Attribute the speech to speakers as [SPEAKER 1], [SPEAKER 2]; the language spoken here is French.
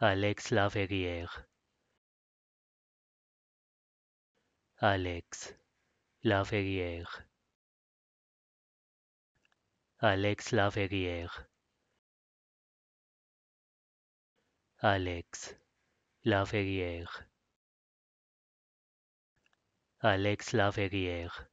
[SPEAKER 1] Alex Laverrière,
[SPEAKER 2] Alex Laferrière. Alex Laverrière, Alex Laferrière. Alex Laverrière